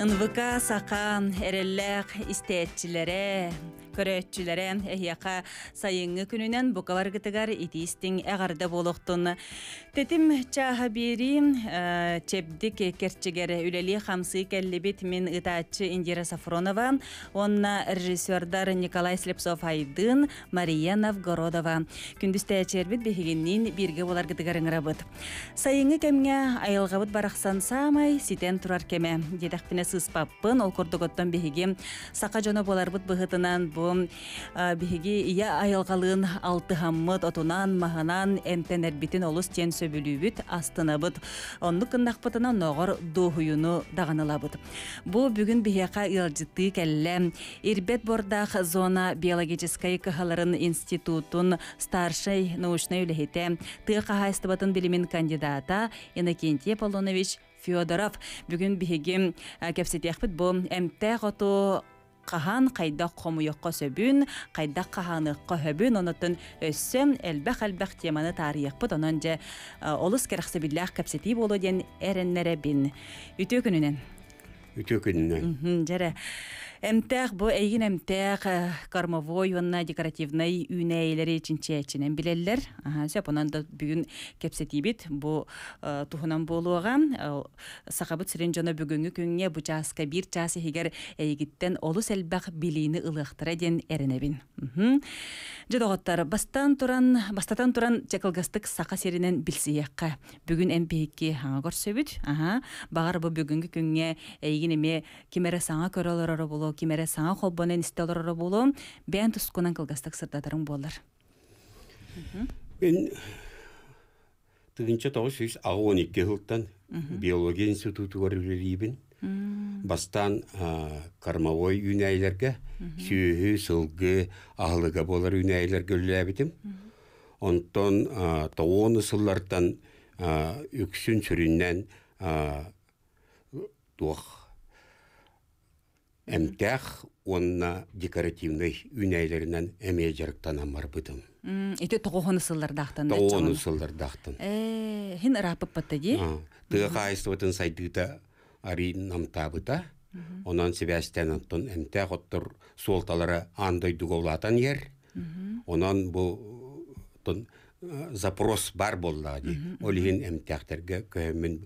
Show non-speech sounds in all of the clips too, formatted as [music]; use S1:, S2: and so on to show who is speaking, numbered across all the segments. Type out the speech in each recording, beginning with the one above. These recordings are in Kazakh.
S1: Ынвыка сақан, әрелләқ, істәйәтчілері, көрөтчүлерен эхияка сайыңы күнүнен буковаргытыгар итиистин эгарда болуктун тетим чааха бири э, чепдик керчигер үлели хамсы келлибит мин ытаатчы индира сафронова онна режиссердар николай слепцов айдын мария новгородова күндүз тээчербит бихигиннин бирге боларгытыгарыңырабыт сайыңы кемге айылгабыт барахсан самай ситен турар кеме дедахпине сыспаппын ол курдуготтон бихиги сака жоно боларбыт быхытынан бу он биһиги ия айылгалыын алтыхаммыт отунан маһанан эмтенербитин олус тен сөбүлүүбүт астынабыт оннук кыннахпытына ногор дуухуюну даганылабыт бу бүгүн биһиэка ыалдьыттыы келле ирбет бордах зона биологической кыһаларын институтун старший научный үлэхите тыа билимин кандидата иннокентий Полонович Федоров бүгүн бігігім кәпсетеқпіт бу әмтә оту кахан кайда хомуйокко сөбүн кайда каханыкка хөбүн онотун өссөм элбах элбах теманы таарыйакпыт онон же э, олус керахсыбиллях кепсети болу диэн эреннере бин үтүө күнүнен
S2: күнүнөн
S1: жарай Эмтэх бу эйин эмтэх э, кормовой юнна декоративный үнәйләре чинчечинен билеллер. Аха, сөп онан да бүгүн кепсетибит бу э, тухунан болуга э, сахабыт сирен жана бүгүнгү күнгө бу жаска бир жасы хигер эйгиттен олус элбах билиини ылыктыра ден эренебин. Жодоготтар бастан туран бастатан туран чакылгастык сака сиринен билсиякка. Бүгүн эмпейки аа көрсөбүт. Аха, багар бу бүгүнгү күнгө эйгин эме кимере саңа ол кимере саңа холбонен истелорро болу бен тускунан кылгастык сырдатарың болар
S2: мен тыгынча тогуз жүз ага он эки жылтан биология институту көрүлибин бастан кормовой үнәйлерге сүйүһү сылгы аһылыга болар үнәйлерге үлләбитим онтон тоон ысыллартан үксүн сүрүннән дуах Әмтәх онна декоративный үнәйлерінен әме жарықтан амар бұдым.
S1: Иті тоғығыны сылдар дақтын? Тоғығыны
S2: сылдар дақтын.
S1: Э, хин рапып бұтты де?
S2: Тұға айсы бұтын сайдыда ари намта Онан себәстен аттын эмтех оттыр суолталары андай дұғылатан ер. Онан бұл э, запрос бар болды. Олығын әмтәхтерге көмін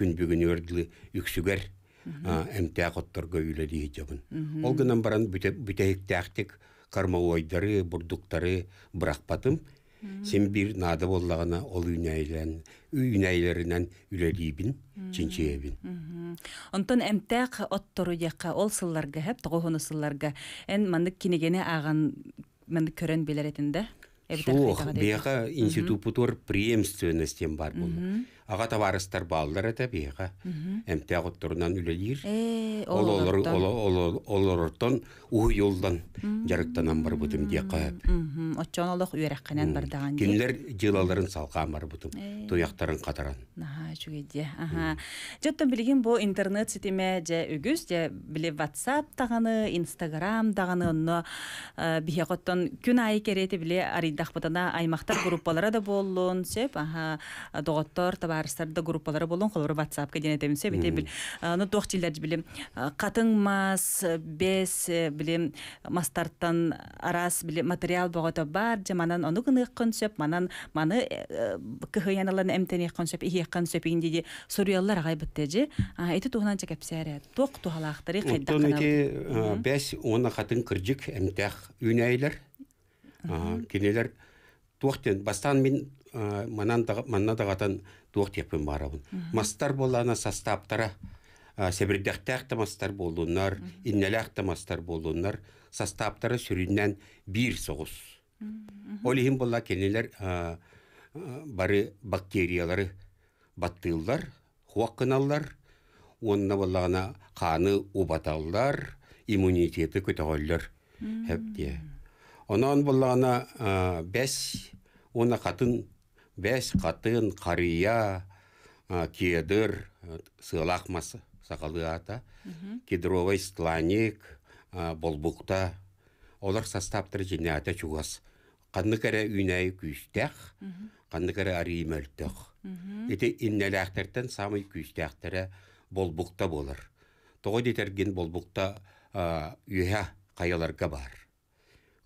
S2: күн бүгін өрділі үксігер эмтээхотторго үйлелии жабын ол гынан баран бүтээктээхтик кармалойдары бурдуктары бырахпатым сен бир наада боллагана ол үйнайлен үйнәйләренән үлелибин чинчиебин
S1: онтон эмтээк оттору жакка ол сылларга хеп тогохону сылларга эн мандык кинегени аган мандык көрөн билеретинде Сух, Суох, бияка институт
S2: преемственностен бар бұл аға товарыстар балдар это бега эмте агыттурунан үлелир э, олорортон уу юлдан жарыктанан барбытым диякаап
S1: оччон олох үэреккенен бардаган кинилер
S2: жылаларын салкаан барбытым э. туяктарын катаран
S1: Аха. жоттон билигин бұл интернет сетиме же үгүс же біле ватсап даганы инстаграм даганы онно э, бихекоттон күн ай керети биле арыйдахбытана аймақтар группалары да боллун сеп аха доғоттор табар арыстарда группалары болон холору ватсапка денетемсе бите бил билим катын бес билим мастарттан арас билим материал богото бар же манан ону кыныыккан сөп манан маны кыхыяналан эмтенеккан сөп иеккан сөп индиди суруяллар агай биттежи эти туунан чекепсере ток тухалаактары кайдакана
S2: бес уна кинелер манан дуох теппин барабын мастар болана составтара себирдехтеахта мастар болуннар иннелеахта мастар болуннар составтара сүрүннен бир соғыс олихин болла кенелер бары бактериялары баттыллар хуаккыналлар онна боллагана кааны убаталлар иммунитети көтөгөллөр хепте онон боллагана бес она катын бәс қатын қария ә, кедір э, сылақмасы сақалды ата кедровый стланик ә, болбукта олар составтыр жіне ата чугас қанны кәрі үйнәй күйістәқ қанны кәрі арий мөлтөқ ете иннәләхтәртен самый күйістәқтәрі болбукта болыр тоғы детерген болбукта үйә қаяларға бар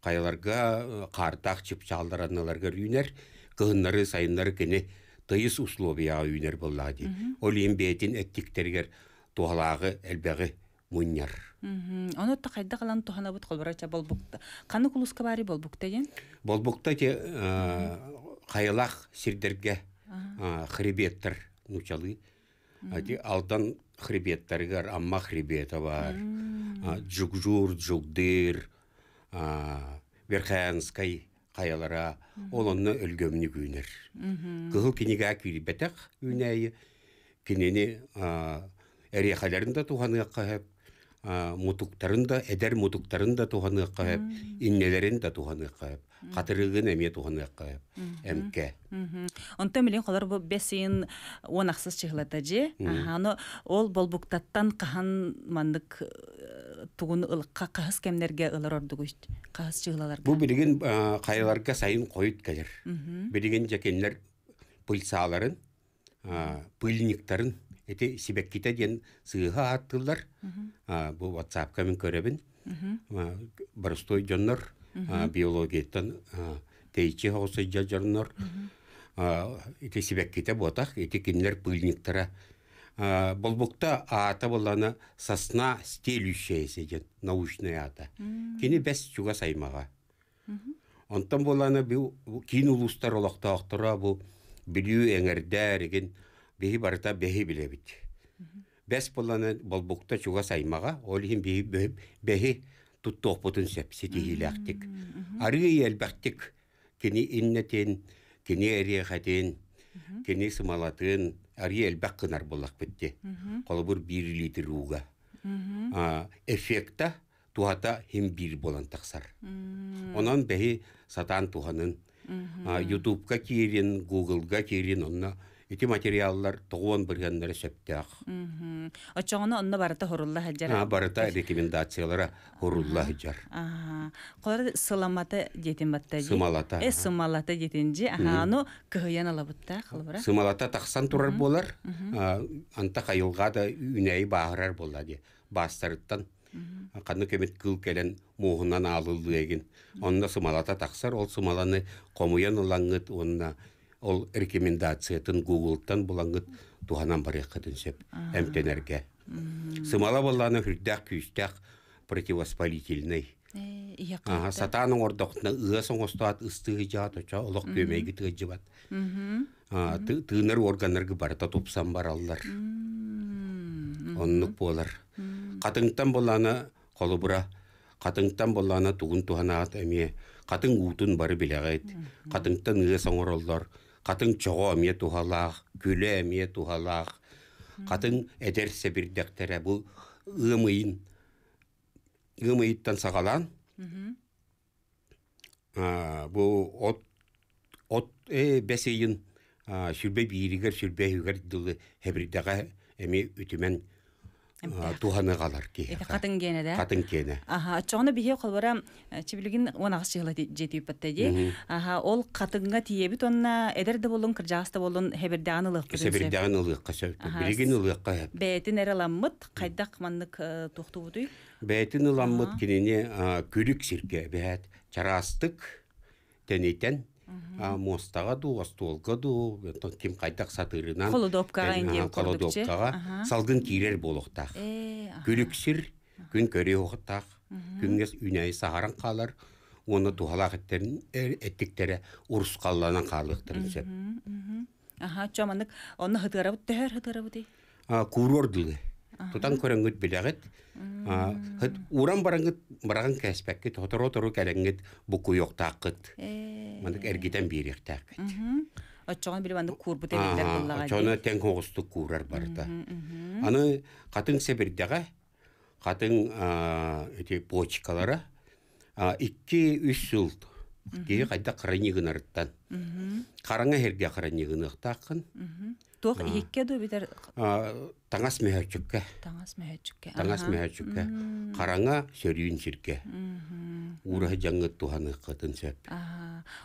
S2: қаяларға э, қартақ чыпчалдар аналарға үйнәр кыһыннары сайыннары кене тыйыс условия үйнер болла ди. Ол ембейтин әттіктергер туалағы әлбәғі муньяр
S1: Оны та қайда қалан тухана бұт қолбарача болбукта. Қаны кулуска бари болбукта ген?
S2: Болбукта те қайылақ э, сирдерге э, хребеттер нучалы. Ати алтан хребеттергер амма хребета бар. Э, жугжур жугдыр Верхаянскай Қаялара, олонно өлгөмүнү күүнер кыһыл кинига күүрбетек үнэйи кинени эрехаларын да туханыакка хэп мутуктарын да эдер мутуктарын да туханыакка хэп иннелерин да туханыакка қатырыгын эми
S1: Онты мүлін қолар бұл бес сейін бесин ақсыз чыгылата же аны ол болбуктаттан кахан мандык э, тугун ылыкка кахыс кемнерге ылар ордугуч кахыс чыгылалар Бұл
S2: билигин қайларға э, сайын коют келер
S1: билигин
S2: жекенлер пыльсааларын э, пыльниктарын эти сибекките диэн сыыха аттылар бұл ватсапка мен көрөбүн барыстой жоннор биологиятан тейчи хосы жажарнор ити сибекките ботах ити кинлер пыльниктара болбукта аата болана сосна стелющаяся ден научная ата кини бәс чуга саймага онтан боланы бу кин улустар олактаактара бу билүү эңердер эген беһи барыта беһи билебит бәс болана болбукта чуга саймага олхин беһи туттуох потун сепсити хилэхтик арыы иэлбэхтик кини иннетин кини эриэхэтин кини сымалатын арыы қынар кынар буллахпытти колобур бир литр ууга эффекта тухата хим бир болан тақсар онан бэхи сатан туханын ютубка киирин гуглга киирин онна ити материаллар тугуон билгеннери сөптөк.
S1: Очоңону онно барыта хорулла хаджар. А
S2: барыта рекомендациялара хорулла хаджар.
S1: Аа. Колар сыламата жетин батта. Сымалата. Э сымалата жетинжи. Аха, аны кыян алабытта кылбыра.
S2: Сымалата тахсан турар болар. Анта кайылга да үнәй баарар болла ди. Бастырыттан қаны кемет кыл келен муғынан алылды егін. Онда сымалата тақсар, ол сымаланы қомуян ұлаңыт, онна ол рекомендациятын гуглтан булангыт туханан барыхытын сеп эмтенерге сымала болланы хүрдәк күйстәк противовоспалительный
S3: э,
S2: сатаның ордоқна ыа соңостуат ыстыгы жаат оча олоқ көмейги тыгыжыбат
S3: жыбат.
S2: Тыыныр органнаргы барыта тупсан бараллар. Оннук болар. Катыңтан боланы колубура катыңтан боланы тугун туханаат эме, катың уутун бары билегайт, катыңтан ыа соңороллор, Қатын чоғо әме тухалақ, күлі әме тухалақ, қатын әдерсе бірдектері бұл ғымыйын, ғымыйыттан сағалан, бұл от, от ә, бәсейін, сүрбе бейірігер, сүрбе үйгер дылы әбірдеға әме үтімен Э, туханы қалар ке
S1: қатын кені да қатын кені аха чоны бихе колбара э, чибилигин онагыс жетіп жетип де аха ол қатынға тиебит онна эдер де болун кыржагыс да болун хеберде анылык хеберде
S2: анылык каса билигин ылык ка
S1: бетин эраламмыт э, кайдак маннык тохтубудуй
S2: бетин ыламмыт кинине күрүк сирке бэт чарастык тенитен а мостага дуга столка ду э, ким кайтак сатырынан
S1: холодовкага э, инде колодопкага
S2: салгын кирер болохтак э, күлүксир күн көрүй охтак күнгес үнөй сахаран калар ону тухалак эттерин эттиктере урускалланан калыктырын сеп
S1: аха чоманык оны хытырабыт тәһәр хытырабыт
S2: курордлы тутан көрөңгүт билегит уран бараңгыт бараган кэспеккит хоторо тору кэлэңгит буку э. мандык эргитен бириэхтааккит оччоон бир тең куурар барда аны катын себирдеге катын эти почкалары икки үч жыл дии кайда караңа
S1: тох икке до
S2: а таңас мәһәчүккә
S1: таңас мәһәчүккә таңас
S2: мәһәчүккә караңа сөрүн чиркә ура жаңгы туханы кытын сәп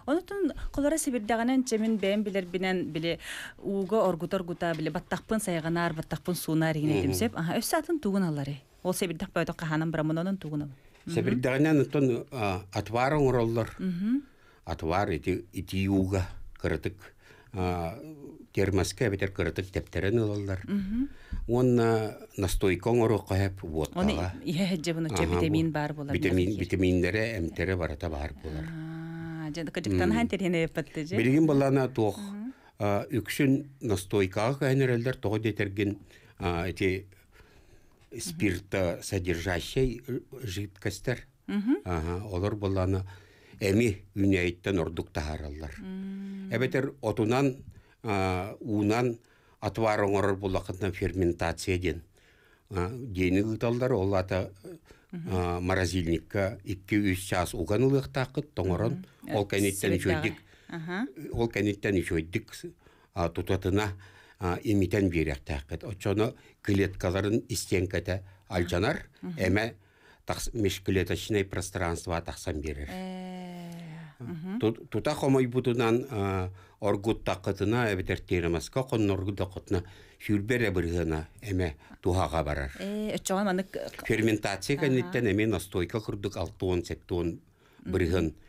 S1: онотун кулара сибирдәгәнен җемин бен билер бинен биле уго оргутор гута биле баттакпын сайганар баттакпын сунар ине дим сәп аха өс сатын туган алары ул сибирдәк байда каһанын бер мононын туганы
S2: сибирдәгәнен тон атварың роллар атвар ити ити уга кырытык термоска бетер кырытык тептерен ылалар. Онна настойка оңору кайып вот Оны
S1: иһәҗе буны витамин бар булар. Витамин
S2: витаминләре эмтере барата бар булар.
S1: А, җәдә кыҗыктан һәм терһене япты. Билгән баллана тох
S2: үкшүн настойка генералдар детерген эти спирта содержащий э, жидкостьтер Ага, олар баллана эми үнәйттен ордук таараллар Эбетер отунан уунан атвар оңорор булакытынан ферментация ден. Дени ыталдар ол ата морозильникка 2-3 час уган тақыт тоңорон ол кенеттен ичөйдик. Ол кенеттен ичөйдик тутатына имитен берек тақыт. Очоно клеткаларын истенкете алжанар, эме мешкілеточный пространство тақсан берер. Э, тута хомой бутунан оргут тақытына әбітерттері маска қонын оргут тақытына фюлбере біргіна әме тухаға барар.
S1: Э, э,
S2: Ферментация кәнеттен әме настойка күрдік алтуон септуон біргін.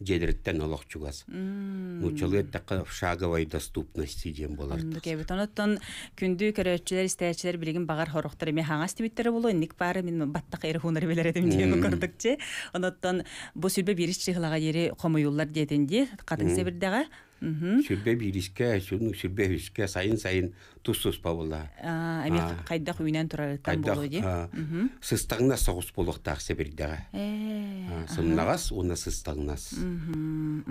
S2: жедириттен желереттен олоқчугас. Нучалет таққа шаговой доступности дем болар.
S1: Кебет оноттон күндү көрөчүлөр, истечилер билигин багар хороктор эми хаңас тибиттер болу, ник баары мен баттак эри хунар белер эдим көрдүк көрдүкче. Оноттон бу сүлбө бириш чыгылага жери комуюллар деденди, катын себирдага
S2: сүрбе бириске ну сүрбе үске сайын сайын тусус па була
S1: эми кайдак үйүнөн турарытан болу ди
S2: сыстагына болок так себирдега
S1: э,
S2: сымнагас уна сыстагынас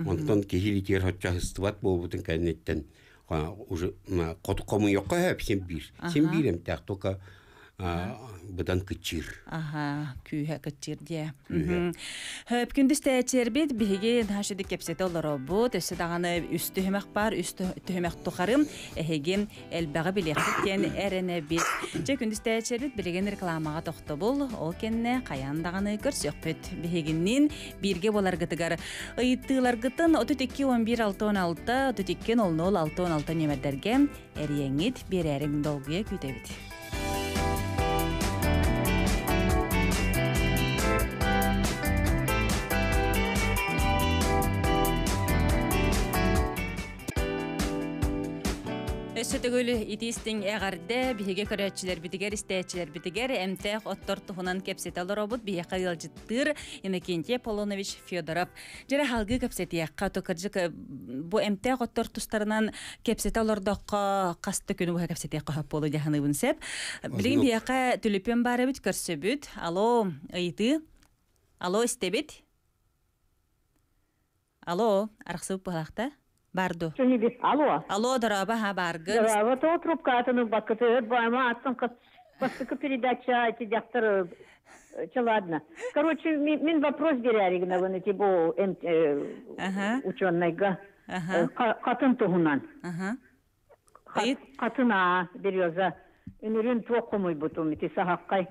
S2: онтон кихили тиер хотча хыстыбат болбутун кэннеттен уже котукомун йокко хэп сен бир сен бирем так только Бұдан кычир.
S1: Аха, күйе кычир де. Хөп күндүс тәчер бит биге нашыды кепсете олар бу төсө даганы үстү хөмөк бар, үстү төмөк тухарым, кен эрене бит. Же күндүз тәчер бит билеген рекламага токто бул, ол кенне каян даганы көрсөк бит. бирге болар гытыгар. алты 11 алты он алты немердерге сөтөгөлү итистин эгэрде биге көрөтчүлөр бидигер истечүлөр бидигер эмтех оттор тухунан кепсет алды робот бие кайыл життир эне полонович федоров жере халгы кепсет я кат э, бу эмтех оттор тустарынан кепсет алды касты күнү бу кепсет я кап болду жаны бунсеп бирин бие кай төлөпөн бары бит көрсөбүт алло айты алло истебит алло арыксып балакта Барду.
S4: Алло. Алло, дорога, ха, баргы. Дорога, то трубка атыны бакыты, байма аттын кыт. Бастыкы передача эти дяктары. Че, ладно. Короче, мен вопрос берярик на вон эти бо ученыйга. Катын тугунан. Катына береза. Үнүрүн тоқумый бутум, эти сахаққай.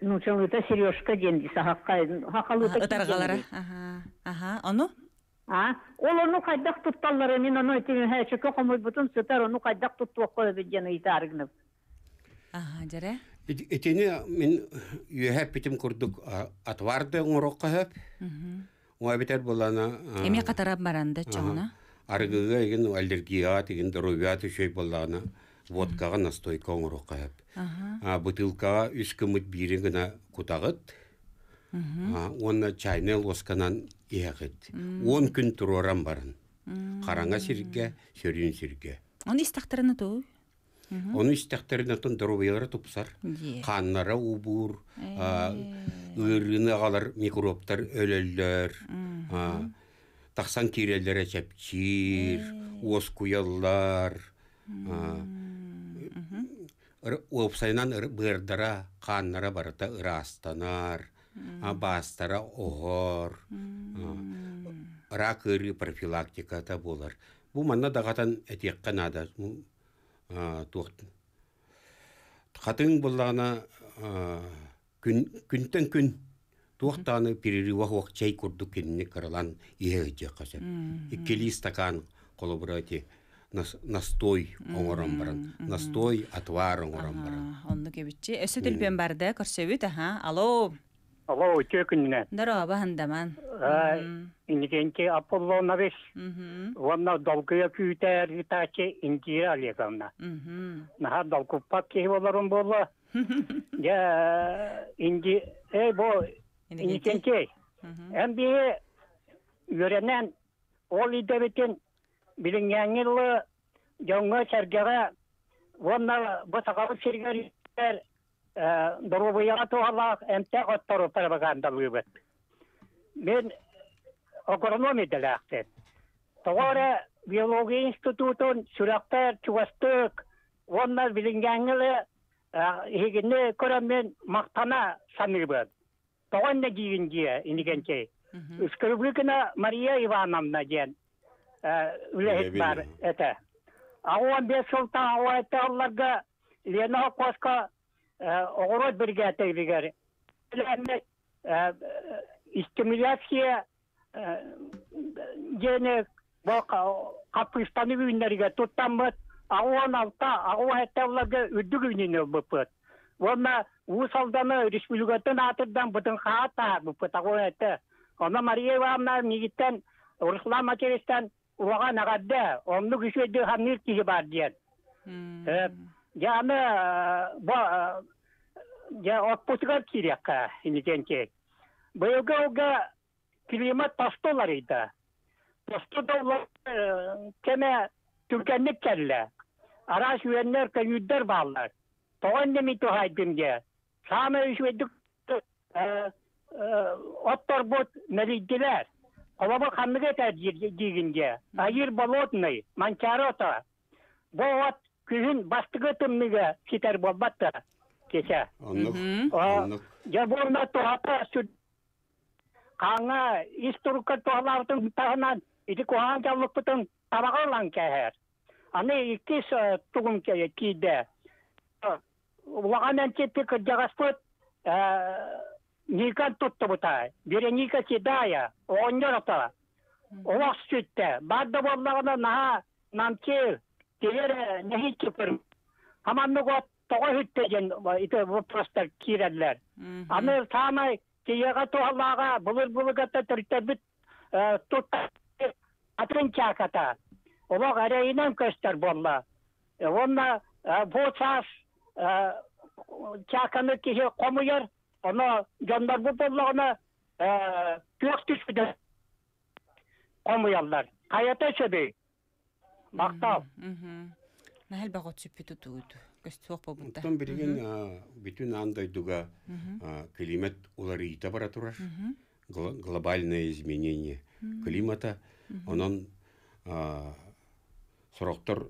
S4: Ну, чалыта сережка денди сахаққай. Хақалыта киденди. Отарғалара. Ага, ага, ону? а ол ону кайдак тутталлар мен ону этиген хэ чөкө комой бутун сытар ону кайдак туттуокко бидген ыйтаарыгнып аха жаре
S2: Этени мен үйәһәп битим курдук атварды оңорокка хөп. Уа битер булана. Эме
S1: катарап баранда чоңна.
S2: Арыгыга иген аллергия деген дорубия төшөй булана. Водкага настойка оңорокка хөп. А бутылкага 3 кымыт бирин гына кутагыт
S3: оны
S2: чайны лосканан иәгет. Он күн туроран барын Қараңа сирге, сөрін сирге.
S1: Оны истақтарына той? Оны
S2: истақтарына тон дорубайлары тупсар. Қаннара убур, э. өріні қалар микробтар өлелдер, тақсан кирелері чәпчир, э. ос куяллар, опсайнан бырдара, қаннара барата ырастанар, абастара огор рак ыры профилактиката болар бу манна дагатан этиекке нада хатын буллагана күнтен күн туохтаны перерыва уак чай курдук кенне кырылан ийэже каса иккели стакан колобрати настой оңорон баран настой отвар оңорон баран
S1: онну кебитчи бар барды көрсөбүт аха алло
S2: Алло, утекнина.
S1: Здорово, Гандаман.
S4: Ингенте Аполлонович. Ванна долгая кютер Индия Наха долгу болла. Я инди эй бо үйренен ол сәргеға дорубыйга туалаах эмтэ оттор тарабаганда мыбыт мен агрономия далаахтет тогоре биология институтун сүрактар чугастык онна билингяңгылы хигине көрөмен мактана саныбыт тогон да жигинге инигенчей Скрыблыкина Мария Ивановна ден үлэхит бар это. Ауан бес жылта ауайтарларга Лена Коска огород бригада бигер. Эме стимуляция гене бака капыстаны үйнәргә туттан бит. Агуан алта, агуа хәттәвлага үдүг үйнене бит. Вона усалданы республикатын атырдан бутын хата бит. Агуа хәтте. Ана Мария Ивановна мигиттен Руслан Макевичтен улага нагадда. Омны күшәдә хамир киге бар дигән яны я отпускар киряка инегенке быйылга уга климат пастолар иде пастуда улар э, кеме түркенлек келле ара шуеннер көйүддер баалар тоон неми тухайдымге самы шуэдик э, оттор бут нариддилер Олаба ханныга тәдир дигенге. Айыр болотный, манчарота. Бо вот күйін бастық өтімміге китер болбатты кеше жа болна тухата қаңа ис турка тухалардың тағынан иди куан жаллыппытын табаға улан кәһәр аны иккис тугун кәе киде улаганан чеппи кыржагаспыт никан тутты бута береника кидая оньората олақ сүйтте бадда боллагана наха намчил Diğer nehi çıpır. Ama mı bu prostar
S1: мактап нахал багот сүппүтү туут көстүөкпо бунта тон бириген
S2: бүтүн андайдуга климат уларыйта бара турар глобальное изменение климата онон сороктор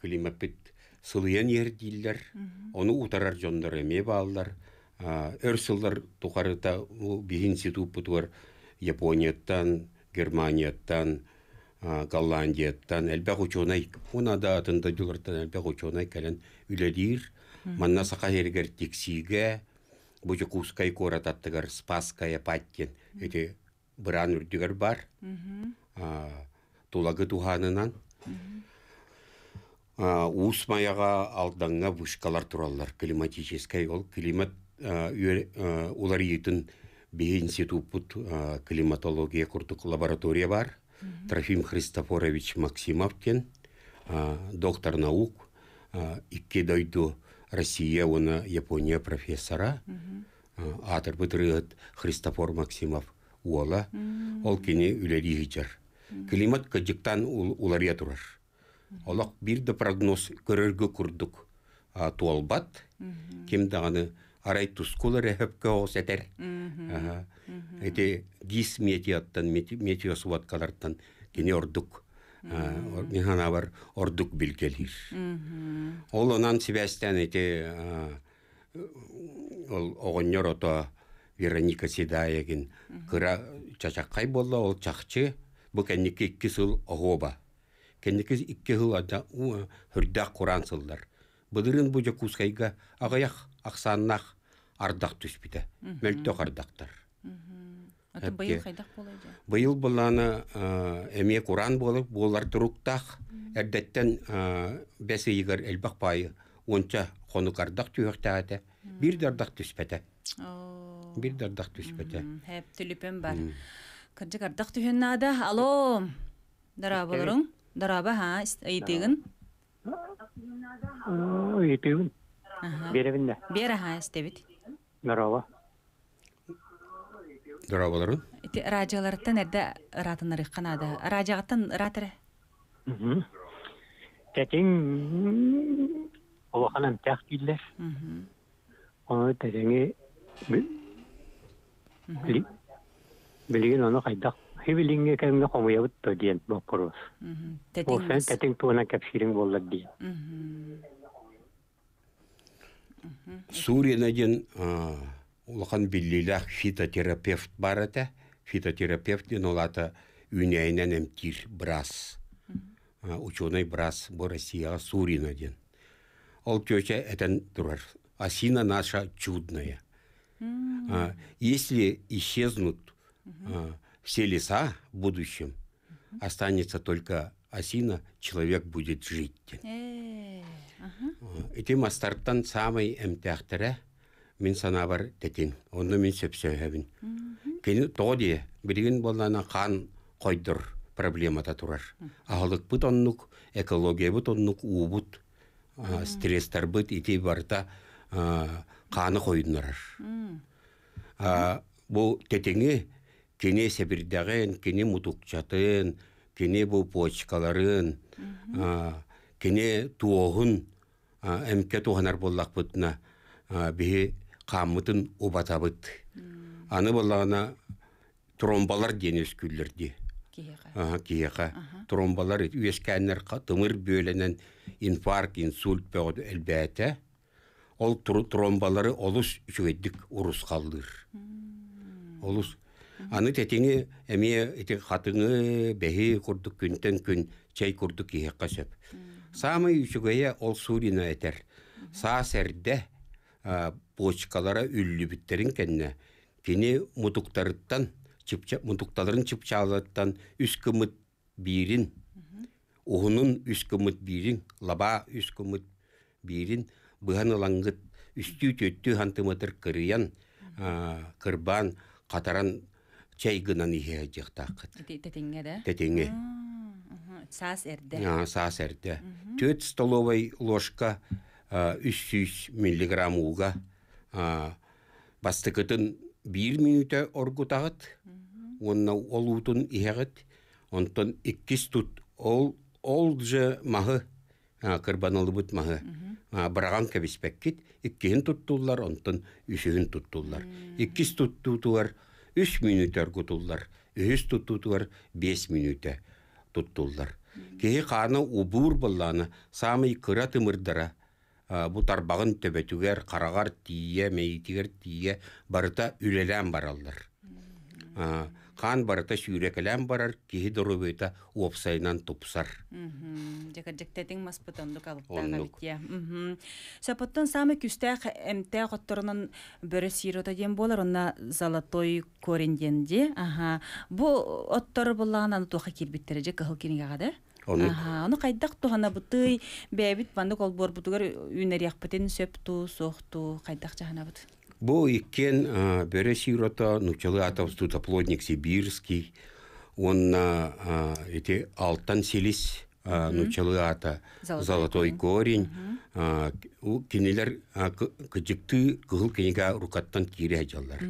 S2: климаппит сылыян ердиллер оны утарар жондор эме баалдар өр сылдар тухарыта бихин ситупутуар японияттан германияттан Голландияттан әлбәк учонай уна да атында жүгірттан әлбәк учонай кәлен үләдир манна сақа ергер тексиге бұжы кускай корататтығар спасская паттен өте бұран үрдігер бар тулагы туханынан уус маяға алданға вышкалар тураллар климатический ол климат олар етін бейінсетупут климатология курдук лаборатория бар Трофим Христофорович Максимовкин, доктор наук, дойду Россия, оны Япония профессора, атыр бұтырығыт Христофор Максимов уола, ол кені үләді Климат кәдіктан улария тұрар. Олақ бирді прогноз көрергі күрдік туалбат, кем дағаны арай тускула рэхэпка осетер. Эти дис метиоттан, метиос ваткалартан кини ордук. Михана бар ордук билгелир. Ол онан себәстән эти ол оғоннер ото Вероника Седаягин кыра чачаққай болла, ол чақчы, бұл кәнекі икки сыл оғоба. Кәнекі икки сыл үрдәк құран сылдар. Бұдырын бұжа кускайға ағаяқ ақсаннақ ардақ түспіті мөлтөк ардақтар
S3: быйыл
S2: буланы эме құран болып болар туруктах эрдеттен ә, бәсе егер элбак пайы онча конук ардак түйөктәте бир дардак бар
S1: ардак алло дара
S2: Здорово. Здорово, Лару.
S1: Эти радиоларты нерде ратынлар канада. Радиогаттан ратыры.
S2: Мм.
S4: Тетин олоханан тях киллер. Мм. Оны тетинге бил. Билген оны кайдак. Хивилинге кемне комуябыт то диен Ол
S3: сен
S2: Суринаден а, улахан биллилах фитотерапевт барата. Фитотерапевт ден олата үнәйнән әмтир эм брас. А, ученый брас бу Россияга Суринаден. Ол тёча этен турар. осина наша чудная. А, если исчезнут все леса в будущем, останется только осина, человек будет жить. Э. Ити мастартан самый эмтяхтере мин бар тетин. Онны мин сөпсөһөбүн. Кени тоди билген болдана қан койдур проблемата турар. Ахалык бут оннук, экология бут оннук, уубут, стресстар бут ити барта қаны койдунарар. Бу тетиңи кене себирдеген, кене мутукчатын, кене бу почкаларын, кене туогун эмке туханар боллакбытына биһи хааммытын убатабыт аны боллагына тромбалар диэн өскүллерди киэха тромбалар тымыр инфаркт инсульт бөгөт элбээте ол тромбалары олус үчүгэддик урус қалдыр. олус аны тетини эми ити хатыңы бехи курдук күнтен күн чей курдук киэхка сөп Самый үчігея ол сурина әтер. Саас әрді почкалара үллі кини кәнне. Кені мұтықтарыттан, мұтықталарын чыпчалаттан үскіміт бирин, уһунун үскіміт бирин, лаба үскіміт бирин, бұған лаңғыт үстү төттү хантымытыр кырыян, кырбан, катаран чайгынан ихе жақтақыт.
S1: Тәтеңе да? саас эрде
S2: эрде төт столовой ложка үч жүз миллиграмм уга бастыкытын бир минута оргутагыт онна олутун иһегит онтон иккис тут ол ол же махы кырбаналыбыт махы быраган кебиспеккит туттуллар онтон үсүһүн туттуллар иккис туттутуар үч минут оргутуллар үһүс туттутуар минута туттуллар. Кеһи қаны убур болланы самый кыра тымырдара бу тарбагын төбөтүгер карагар тие мейтигер тие барыта үлелән бараллар хан барыта сүйрекелән барар киһи дорубыйта уопсайнан тупсар
S1: жекердектетиң маспытондук самы күстәх эмте хотторунан бөрө сирота диэн болар онна золотой корень диэнди аха бу оттор буллаган аны туха кирбиттере же кыхыл
S3: Оны
S1: қайдақ туғана бұтый, бәбіт бандық бор сөп
S2: Бу иккен бөре сирота, нучалы атавстута плотник Сибирский, онна эти алтан селис нучалы ата золотой корень, кенелер кыжыкты кыгыл кенега рукаттан кире ажалар.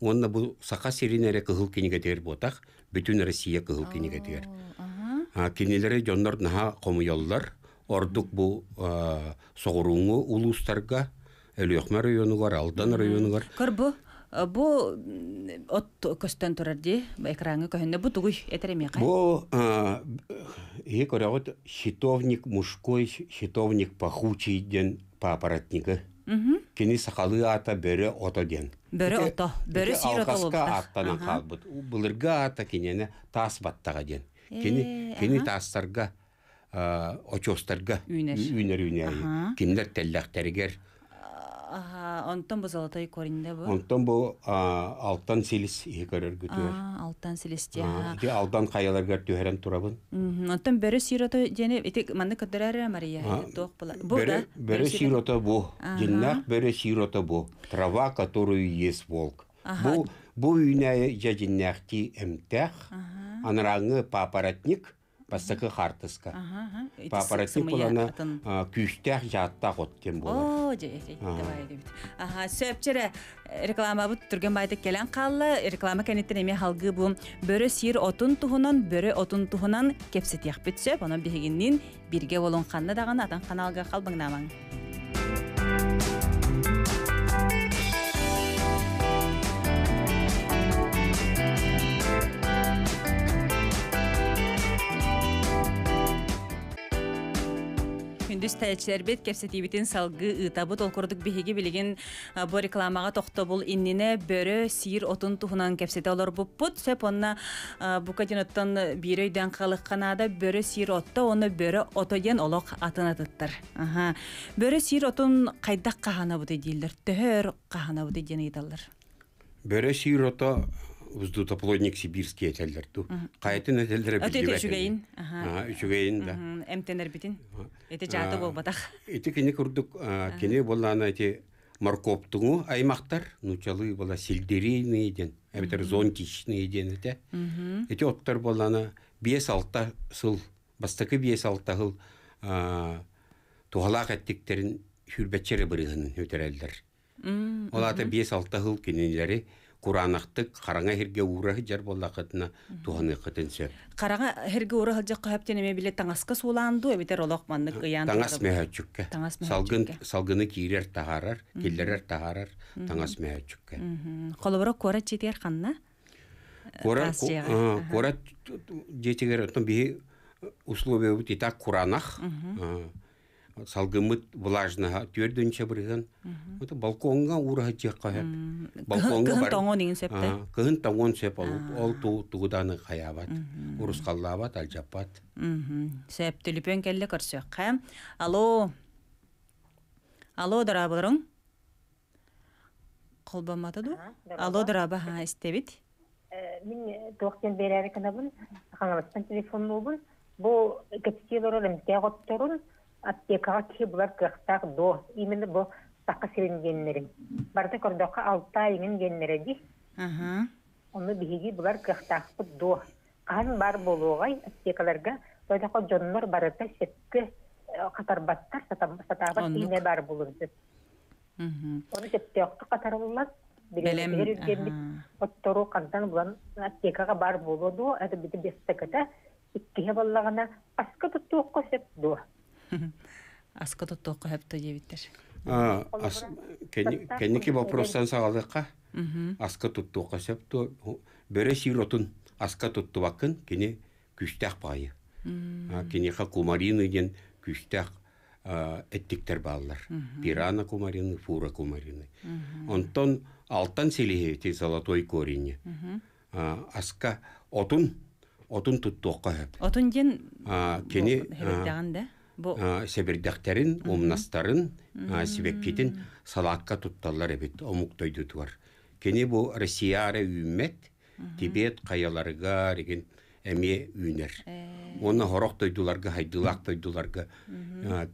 S2: Онна бу сақа серинере кыгыл кенега дер ботақ, бүтін Россия кыгыл кенега дер. кинелер жонлар наға қомуяллар, ордук бу соғыруңы ұлустарға. Өлүөхмә району бар, Алдан району бар.
S1: Көрбү бу от көстөн турарди экранга көһүндө бу тугуй этеремека. Бу
S2: э көрөгөт хитовник мужской, хитовник пахучий ден папаратника. Кини сақалы ата бөрі ото ден.
S1: Бөрі ото, бөрі сүйір ото болыптар. Алқасқа аттанан қалбыт.
S2: Бұлырға ата кенені тас баттаға ден. Кини тастарға, очостарға, үйнер үйнер. Кимдер тәлләқтәрігер
S1: онтон бу золотой коринде бу
S2: онтон бу алтан силис ихи көрөр
S1: алтан силис те ити
S2: алдан каяларга түһәрен турабын
S1: онтон бөрө сирото жени ити манны көдөрөр мария тох була бу да бөрө сирото
S2: бу жиннах бөрө сирото бу трава которую ест волк бу бу үйнә жажиннахти эмтэх анраңы папоротник Пассакы хартыска.
S1: Папаратив булана
S2: күйстәк жатта оттен булар. О,
S1: Ага, э, реклама бу түрген байды келен каллы, реклама кенеттен эме халгы бу. Бөрө сир отун туһунан, бөрө отун туһунан кепсетяк бит сөп, анан бірге бирге болон канна адан атан каналга намаң. күндүс тәлчилер бит кәпсәт ибитин салгы ытабы толкырдык биһиги билигин бу рекламага тохто бул иннине бөрө сир отун туһунан кәпсәт алар бу пут сеп онна бу кадинаттан бирөйдән калыккана канада бөрө сир отто оны бөрө отоген олок атын атыттар бөрө сир отун кайдак кахана бу дейдилер төһөр кахана бу дейдин айталар
S2: бөрө сир ото уздута плодник сибирский әтәлдерду. Кайтын әтәлдер бит. Әтәлдер үчүгәйин.
S1: Аха, үчүгәйин да. Эмтенер битин. Эте жаты болбатак.
S2: Эте кине курдук, кине болланы эти морковтугу аймактар, нучалы бола сельдерийный ден, әбетер зонтичный ден эте. Эте оттар болланы 5-6 сыл, бастакы 5-6 сыл тугалак әттиктерин хүрбәтчере биргәнен үтерәлдер. Олата 5-6 сыл кинеләре куранахтык хараңа херге уурахы жар боллакытына туханы кытын се.
S1: Хараңа хирге уурахы жак хаптен эме биле таңаска суланду эбитер олок маннык ян. Таңас мехачукке.
S2: Салгын Салғыны кирер тахарар, киллерер тахарар, таңас мехачукке.
S1: Колобро кора четер ханна.
S2: Кора кора жетигер э, отон би условия бут итак куранах салгымыт влажнаха төрдөнче бырыган ото балконга ураха чекка хеп балконга бар тоңо деген септе кын тоңон сеп алып ол ту тугуданы хаябат урускаллабат алжапат
S1: сеп төлүпөн келле көрсөкка алло алло дара колбаматы ду алло дараба ха истебит
S4: э, мен токтен берер канабын ханабыстан телефон болбун бул гатсилорор эмке готторун аптекаға ке бұлар кыақтақ до именно бұл саққа сирен геннерин барды көрдоққа алта еңін геннере ди
S3: оны
S4: биһиги бұлар кыақтақпыт до қан бар болуғай аптекаларға тойдақа жоннор барыта сепке қатарбаттар э, сатаға ине бар деп оны септеоқты қатарлар оттору қантан бұлан аптекаға бар болуду это бити бестекета иккиһе боллагана аска
S1: туттуокко сеп до аскотот тоққа хэпто жебиттер.
S2: А, кенники вопростан сағалдыққа, аска туттуққа сэпто, бәрі сиротын аска бақын кені күштәқ байы. Кені қа кумарин үйден күштәқ әттіктер балылар. Пирана кумарины, фура кумарины. Онтон алтан те золотой корене. Аска отун, отын туттуққа хэп.
S1: Отун ден...
S2: да? себердәктерін, омнастарын, себепкетін салаққа тұтталар әбет, омуктойды тұр. Кені россия Россияры үймет, Тибет каяларга деген әме үйнер. Оны хороқ тойдуларға, хайдылақ тойдуларға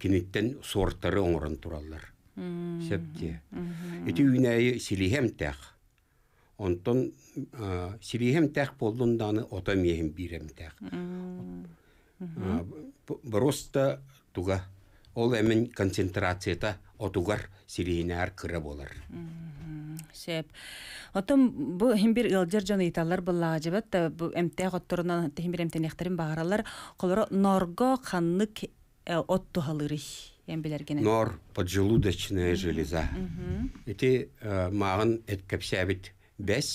S2: кенеттен сорттары оңырын туралар. Септе. Эти үйнәйі силихем тәқ. Онтон силихем тәқ болдынданы ота мехім бирем тәқ. Просто туга ол эмин концентрацията отугар сиринаар кыра болар.
S1: Сеп. Отом бу химбир ылжыр жаны италлар буллага жебет, э, бу эмте готторунан химбир эмте нехтерин багаралар, колоро норго ханнык э, отту халыры. Ем Нор
S2: поджелудочная железа. Эти э, маған эткепсәбит бәс.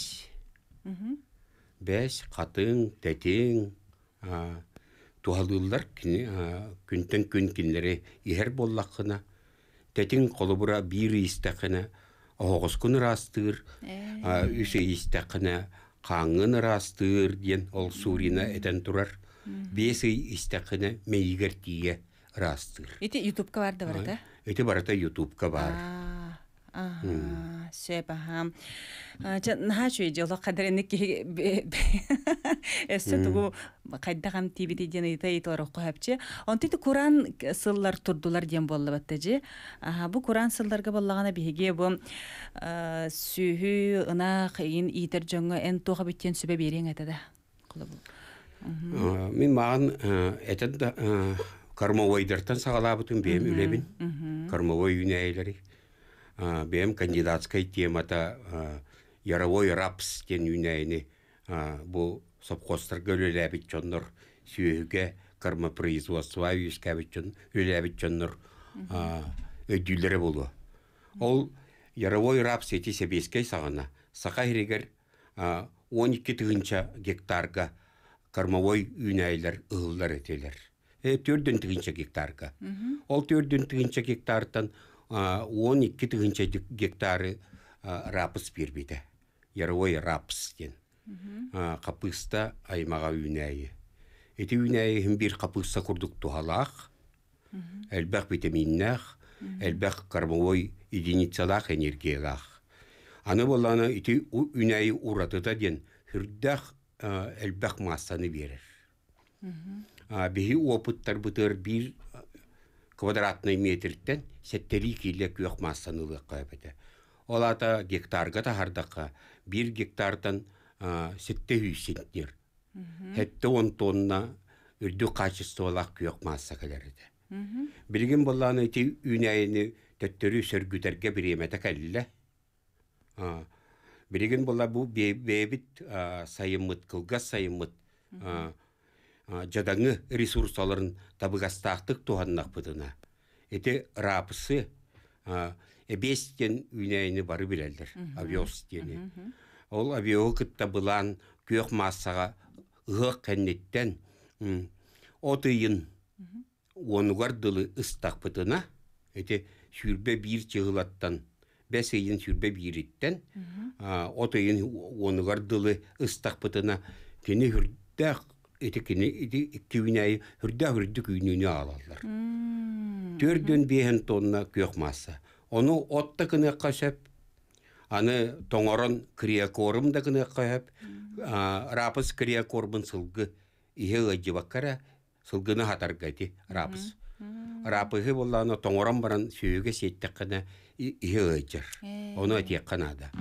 S2: Бәс, қатын, тәтең, тухалыыллар күнтен күн кинлери иһер боллаххына тетин колубура биир истэхына оғоскун ырастыыр э. үсө истэхына қаңын ырастыыр диен ол сурина этен турар бес ый истэхына мейигер тие ырастыыр
S1: ити ютубка бар да барата
S2: эти барата ютубка бар
S1: сөйбаһам наха сөйдіола қадарыны ки эссе тугу кайдагам тибити ден ита италар кухапчы онтити куран сыллар турдулар ден боллабатта же бу куран сылларга боллагана биһиге бу сүүһү ына кыйын иитер жөңө эн туга биттен сүбэ бириң этеде
S2: мен маған этен э, кармовойдартан сагалаабытын биэм үлебин кармовой үнээйлери бем кандидатской темата яровой рапс тен юнайны бу совхозтарга үлеләбит чоннор сүйөге кормопроизводства үйіскәбит чон үлеләбит чоннор өдүлләре булу. Ол яровой рапс эти себескей сагына сака хиригер 12 тыгынча гектарга кормовой үйнәйләр ыллар этелер. Э 4 тыгынча гектарга. Ол 4 тыгынча гектардан он икки тыгынча гектары рапыс бирбите яровой рапыс ден капыста аймага үнәйі эти үнәйі бир капыста курдук тұғалақ, элбэх витаминнах элбэх кормовой единицалах энергиялах аны боланы ити үнәйі уратыта ден хүрдэх элбэх массаны берер Бегі опыттар бытыр бир квадратный метрден сеттели киле күйөк массанылы кайбыты. Олата гектарга тахардакка бир гектардан сетте үс центнер. Хетте он тонна үрдү качестволак күйөк масса келерде. Билген болланы ти үнәйни төттөрү сөргүтерге биремете келле. Билген бола бу бебит сайымыт кылга сайымыт жадаңы ресурсаларын табыгастақтық туғаннақ бұдына. Эте рапысы әбестен үйнәйіні бары біләлдір, авиос Ол авиоғықытта бұлан көк массаға ұғық кәннеттен ыйын онугар дылы ыстақ бұдына, эте сүрбе бір чығылаттан бәс ыйын сүрбе бириттен ыйын онугар дылы ыстақ бұдына кені итикини иди иккивинай хурда хурдук үйнүнү алалар. Төрдөн биен тонна көк масса. Ону отта кына кашап, аны тоңорон крия корумда кына кашап, рапс криякорбун сылгы иеге жибакара сылгыны хатар гайти рапс. Рапыгы болла аны тоңорон баран сөйөгө сеттек кана иеге жер. Э. Ону тек канада.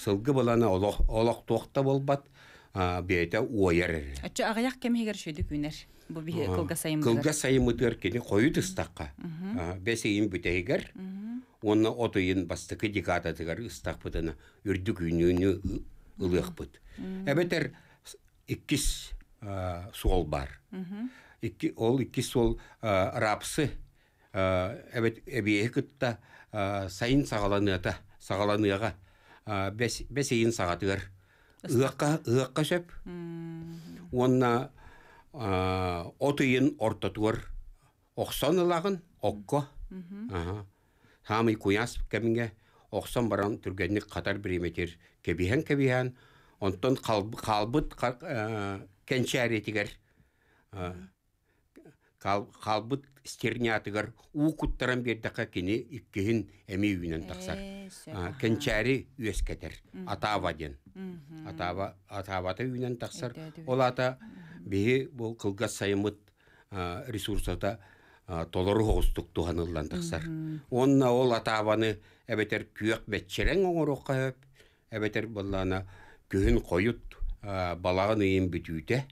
S2: Сылгы болана олох олох токта болбат бейте ойар әрі.
S1: Әтші ағаяқ кем егер шөйді Бұл бе қылға сайымыдыр? Қылға
S2: сайымыдыр кені қойы дыстаққа. Бәсейін бүті егер, оны отыйын ыстақ бұдына үрді ұлық бұд. Әбетер суол бар. Ол иккіс суол рапсы әбет сайын сағаланыға, ыаққа ыаққа шәп онна отыйын ортатуар оқсан ылагын окко самый куяс кәмиңе оқсан баран түргенник қатар биреметер кебиһен кебиһен онтон қалбыт кенчәретигер қалбыт стернятыгар у куттарам бердаққа кини иккиһин эми үйінен тақсар э, кенчәри үескетер атаваден атаба атабаты үйнен тақсар олата беги бұл кылгас сайымыт ресурсата толору хоғустук туханыллан тақсар онна ол атабаны әбетер күйөк бетчерең оңорукка хөп әбетер баллана күһүн коют балагын ыйын бүтүүтэ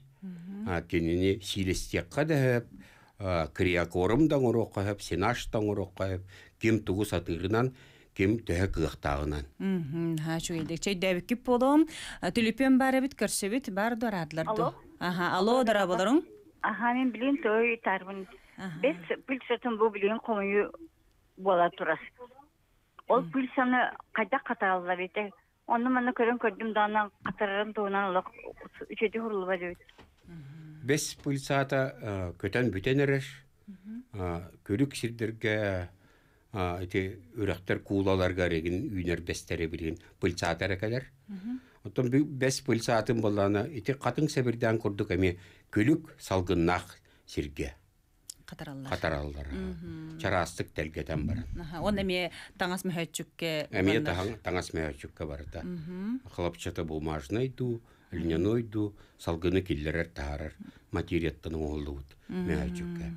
S2: тенини сиилестиякка да әп, криакорум да қайып хөп сенаш да оңорукка кем тугу ким төһө кыахтагынан.
S1: Ха шуйдык чей дэвикип болом, түлүпөн барабит көрсөбүт бар дорадылар ду. Аха, алло дора болорун.
S4: Аха, мен билин той тарбын. Бес пульсатын бу билин комую бола турас. Ол пульсаны кайда каталла бете. Оны мен көрөн көрдүм да анан катарын туунан алык үчөдү хурулба деп.
S2: Бес пульсата көтөн бүтөн эреш. Көрүк сирдерге эти ырахтар кулалар гарегин үйнер бестере билген пыльсаатар экелер. Отон бу бес пыльсаатын болланы эти катын себирден курдук эми күлүк салгыннак сирге. Катаралдар. Катараллар. Чарастык телгеден бар.
S1: Он эми таңас мөхөчүкке. Эми
S2: таңас мөхөчүкке бар да. Хлопчата бумажный льняноиду салгыны киллерер таһарар материяттан оңолдубут мәчүккә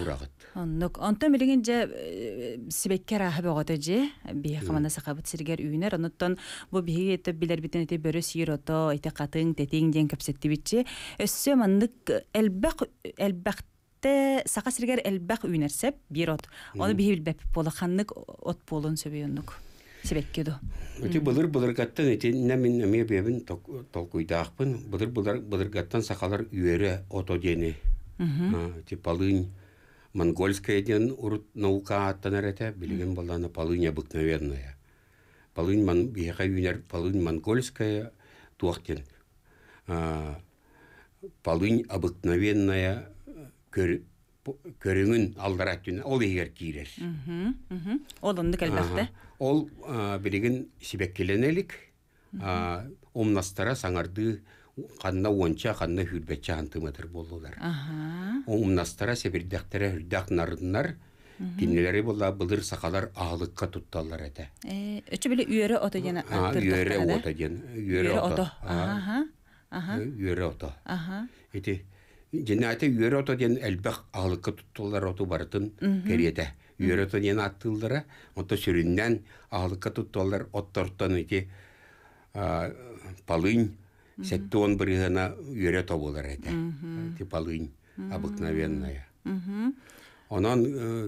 S2: урагыт
S1: ну антон билеген же э, сибеккер ахыбы огыты же бие хамана сахабыт сиргер үйнер онуттан бу бие ете биләр битен ете бөрөс йир ото ите катын тетиң ден кепсетти битче өссө маннык элбак элбак те сага сиргер элбак үйнерсеп бир от аны бие билбеп болоханнык от болун сөбөйөннүк себеккеду
S2: үти былыр былыргаттан эти намин эме бебин толкуйдаахпын былыр былыргаттан сахалар үөрэ ото дени ти полынь монгольская ден урут наука аттанар эте билген баланы полынь обыкновенная полынь ман биэха үнер полынь монгольская туахтен полынь обыкновенная көр көріңін алдыра түн ол егер кирер.
S1: Ол онды кәлбәхті?
S2: Ол білігін сибәккеленелік, омнастара саңарды қанна онча, қанна хүрбәтче антымыдыр болдылар. Омнастара себірдәқтері хүрдәқ нардынар, кинелери була былыр сақалар ағылыққа тутталар әді.
S1: Өчі білі үйері ото ден Үйері ото
S2: ден. Үйері ото.
S1: Үйері
S2: ото.
S3: Үйері
S2: ото. Женаты үйөрі ото ден элбек алыкы тұттылар оту барытын кереді. Үйөрі ото ден аттылдыра, онта сүрінден алыкы тұттылар оттарттан өте палын, сәтті он бір ғана ото болар әді. Ти палын, обыкновенная. Онан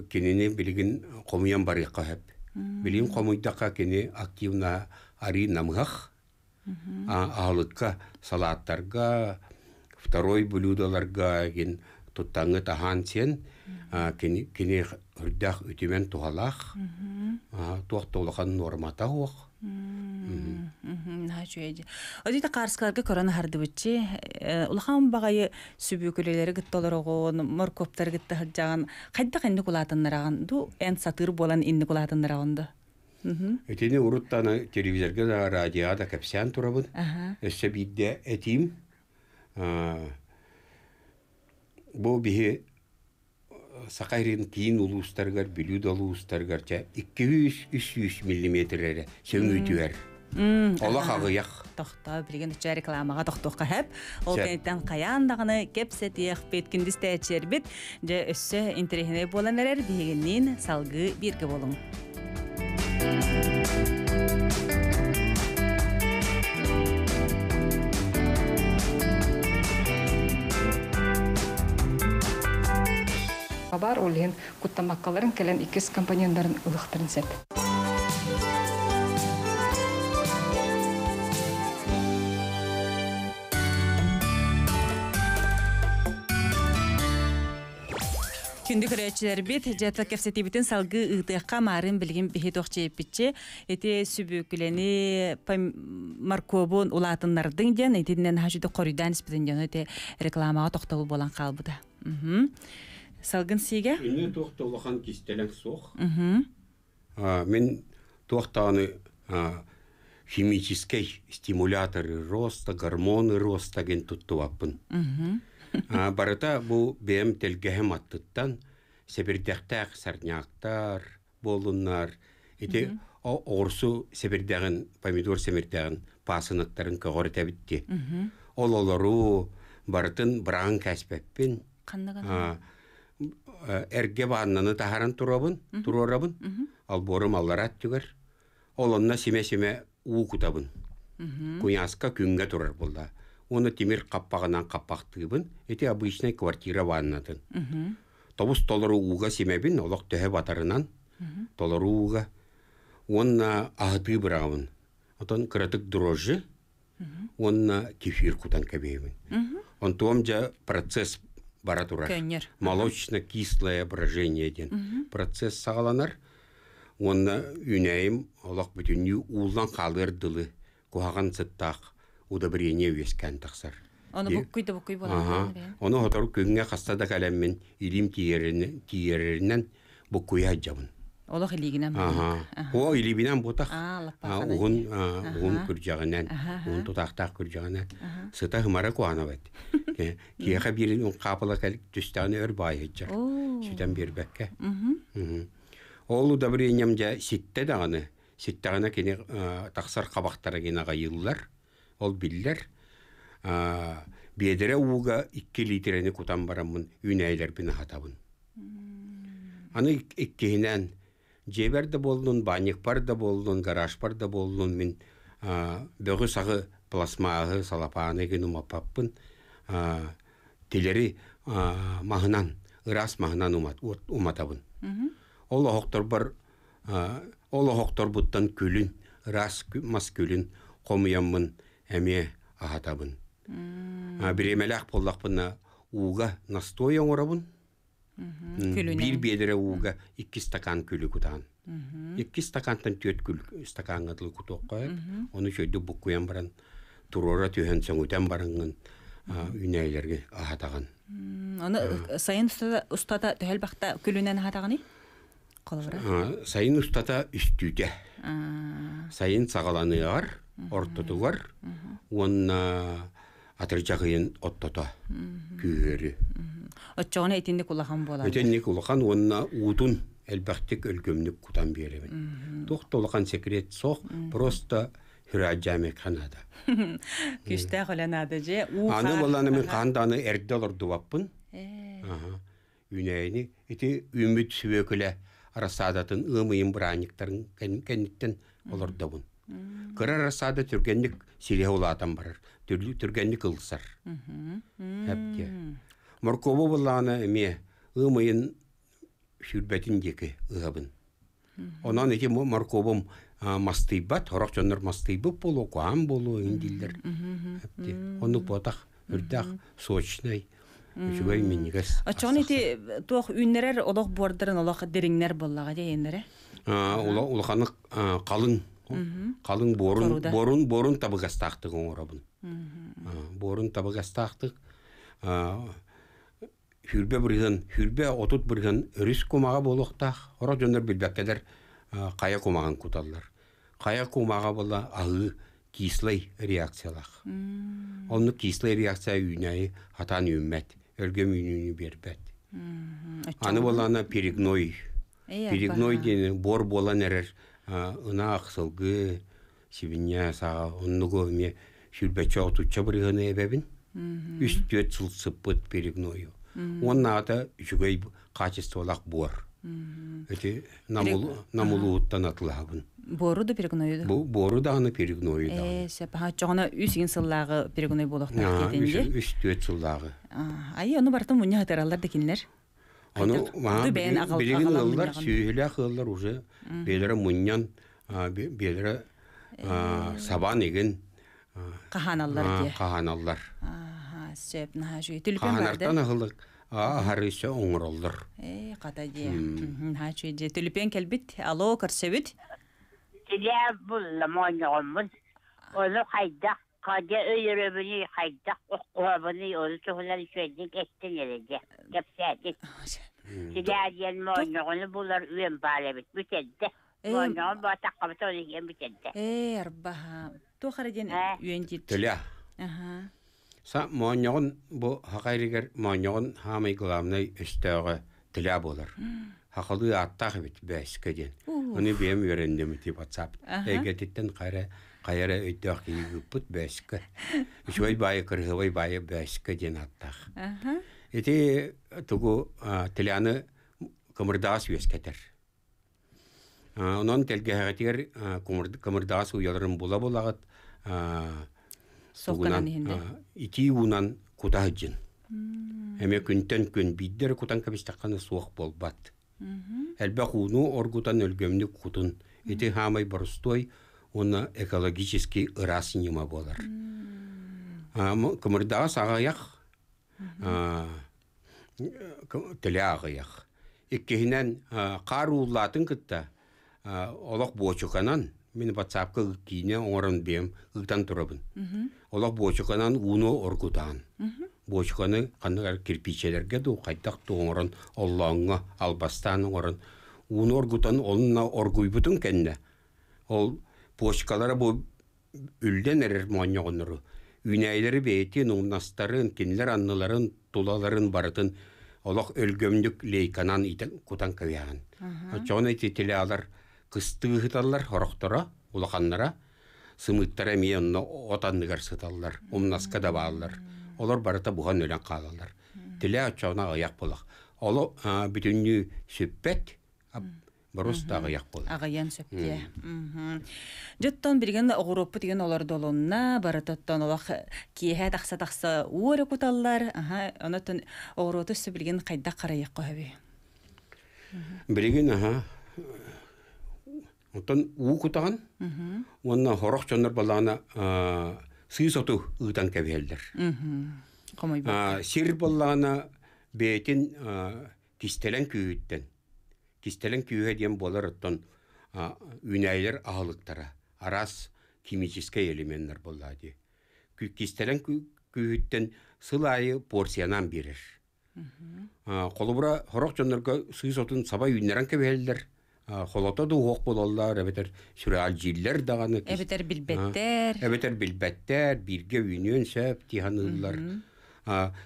S2: кенені білігін қомыян бар еққа әп. Білігін қомыйдаққа кені активна ари намғақ, алыққа салаттарға, второй блюдоларга туттаңы тахан сен кине үрдях үтімен тухалах туах толахан нормата ох
S1: Нәчөйди. Оди та карскаларга көрән хардыбычы, э, улхан багайы сүбүкүлелери гытталар огон, моркоптар гытта хаджаган, енді кайны нараған, ду эн сатыр болан инни кулатыннараганды.
S2: Этени уруттаны э, телевизорга да радиода капсан турабын. Эссе бидде этим бо биһи сақайрын тиин улуустаргар бүлүд алуустаргар ча икки үс үс үс миллиметрлере сөңүйтүер
S1: ола хагыяк тохта билген үчө рекламага тохтокка хэп ол кенеттен каян дагыны кепсе тиех бит киндис же өссө интерехине болан эрер биегеннин салгы бирге болуң Хабар олен куттамаккаларын келен икес компонентларын ылыктырын сет. Күнді көрәтшілер бет, жәті кәпсетебетін салғы ұғдыққа марын білген бігет оқчы Әте әті сүбікілені маркобон ұлатынлардың ден, әтінен хашуды қоридан іспетін ден, рекламаға тоқтауы болан қалбыда салгын
S2: сиге үне тұқты улахан кистелен сох мен тохтаны химический стимуляторы роста гормоны роста ген туттуаппын барыта бу бем телгехем аттыттан сарняқтар сарняктар болуннар ити орсу себирдеген помидор семирдеген пасыныттарын когорта битти ололору барытын бран кәспеппин Э, эрге ваннаны таһаран турабын, турорабын. Ал борым алларат түгер. Олонна семе семе уу кутабын. Куяска күнгә турар булда. Оны темир каппагынан каппактыбын, эти обычный квартира ваннатын. Тобус толору уга семебин олок төһө батарынан. Толору уга. Онна агыты бырабын Отон кыратык дрожжи. Онна кефир кутан кабейбин. онтуом жа процесс бара турар молочно кислое брожение ден процесс сагаланар оны үнәйім э, олақ бүтін ұлдан қалыр дылы куаган сыттақ удобрение өскән тақсар оны
S1: бүккүйді бүккүй болады
S2: оны отыр күнгә қаста да кәләммен илим тиерінен бүккүйі жабын
S1: Олох илигинен Ага.
S2: О илибинен бутах. Угун угун күрҗәгәннән, угун тутактак күрҗәгәннән. Сыта хымара куана бит. [laughs] Киеха бирин ун капыла кәлек төстәне өрбай һәҗәк. Сүтән бирбәккә. Олу да бер янемдә ситте дә аны. Ситтә гына кине таксар кабактары гына гайыллар. Ол билләр. Бедере уга 2 литрене кутан барамын, үнәйләр бине хатабын. Аны иккеһинән жебер да болдун банник бар да болдун гараж бар да болдун мин бөгү сагы пластмагы салапаны гин умаппын тилери махынан ырас махынан умат уматабын ол охоктор бар ол охоктор буттан күлүн ырас мас күлүн комуяммын эме ахатабын биремелак болдакпына уга настой оңорабын Бир бедере уга икки стакан күлү кутан. Икки стакантан төрт күл стаканга дыл кутокка. Оны чөйдү буккуян баран. Турора түһөн сөңүтен барыңын үнәйлерге ахатаган.
S1: Оны сайын устата төһөл бакта күлүнен ахатаганы?
S2: Сайын устата үстүтә. Сайын сагаланыар, ортотугар. Уонна атыржағын оттото күйері.
S1: Отчоғына етінде кулахан болады. Өтенне
S2: кулахан онына утун әлбәқтік өлгөмнік кутан беремін. Тоқтолақан секрет соқ, просто хүрәджәме қанада.
S1: Күшті қоланады же. Аны боланы мен
S2: қанданы әрді олар дуаппын. Үнәйіні, еті үміт сөйөкілі арасадатын ымыйын бұрайниктарын кәніктен олар дабын. Кыра арасады түргенлік силе олатан барыр түрлі түргәнне кылсар.
S3: Әпке.
S2: Морково буланы әме ымыйын шүрбәтін декі ыгабын. Онан мастый морковым мастыйба, жонар мастый бұп болу, куам болу индилдер. Әпке. Оны үрдақ, сөйтшінай, сочный. Үчүгай минигас.
S1: Ачон әте тох үннерер олох бордырын олох дериңнер боллага дейендере.
S2: Улаханы қалың қалың борын борын борын табыгастактык оңоробун борын табыгастактык хүрбе бырыгын хүрбе отут бырыгын рис кумага болохтах ора жөндөр билбеккедер кая кумаган куталлар кая кумага бола агы кислый реакциялах онну кислый реакция үйнәйі атан үммет өлгөм үйнүнү бербет аны болана перегной
S3: перегной
S2: дени бор болан эрер ына ақсылғы сибиня саға оннуговме сүлбәчоқ тутча бырыгыны эбебин
S1: үстөт
S2: төт сыл сыппыт перегною
S1: онна
S2: ата жүгөй качестволак буар эти намулууттан атылаабын
S1: бору да перегною да
S2: бору да аны перегною э,
S1: да сепа чоғына үсген сыллагы перегной болоқтар кетенде
S2: үс төт сыллагы
S1: ай оны бартын муня атаралар кинлер
S2: Оны билеген ыллар, сүйелі ақыллар уже белері мұннан, белері сабан еген
S1: қаханаллар де.
S2: Қаханаллар.
S1: Сөп, наға жүй. Түлкен барды? Қаханартан
S2: а Ахарыса оңырылдыр.
S1: Эй, қата де. Хачу де. Түліпен келбіт, алло, көрсебіт.
S4: Тіле бұлла моңығымыз. Оны қайда, қаде өйіріміне қайда, оқуабыны, оны тұғылар сөйдік әттін елінде. Кепсәдік. Сидәрьен мойнығыны бұлар үйен бәлі біт, бүтенді. Мойнығын батаққа біт, оны ген бүтенді.
S1: Эй, арбаға. үйен дейді.
S2: Са мойнығын мойнығын хамай үстіғы болар. Хақылы аттақ біт бәскеден. Оны бем үйрендім деп атсап. Эгетиттен қайра қайра өйтақ кейгіп бұт байы байы ден
S3: аттақ.
S2: Эти тугу теляны кымырдаас үйес кәтер. Онан тәлгәгәтер кымырдаас уяларын Соққынан енді? ити унан жын. Әме күнтен күн биддер кутан кәбістаққаны суық болбат. Әлбә хуну оргутан өлгөмнүк құтын Эти хамай борстой оны экологический ұрасын нема болар. Кымырдаас ағаяқ тілі ағыяқ. Иккеһинен қар ууллатын кытта бочуканан мен батсапка кийне оңорон бем ыктан турабын. Олақ бочуканан уну оргутан. Бочуканы каннагар кирпичелерге ду кайтак оңорон оллоңго албастан оңорон уну оргутан онна оргуйбутун кенде. Ол бочкалары бу үлден эрер Үнәйлері бейті нумнастарын, кенлер анныларын, тулаларын барытын олақ өлгөмдік лейканан итін кутан көвяған. Чоғын айты телеалар кыстығы хыталар хорықтыра, улақаннара, сымыттара отанныгар да баалар. Олар барыта бұған өлен қалалар. Тіле ачауна аяқ болақ. Олы Борос тағы яқ болды.
S1: Ағаян сөпте. Иә. Жыттон бірген оғыруппы деген олар долонна, баратоттон олақ киеге тақса-тақса уоры куталлар, онатын оғыруту білген қайда қараяқ қойабы.
S2: Бірген аға, онтан уу кутаған, онна хорох чоннар балана сый соту ұйтан кәбелдер. Сер балана бетін тистелен күйіттен кистелен күйе диен болар оттон үнәйлер аһылыктара арас химический элементтер болады ди кистелен күйүттен сыл порциянан берер колубура хорох жоннорго сый сотун сабай үннерен кебелдер холото да уок бололлар эбетер сүрәл жиллер даганы
S1: эбетер билбеттер
S2: эбетер билбеттер бирге үйнөн сөп тиханыллар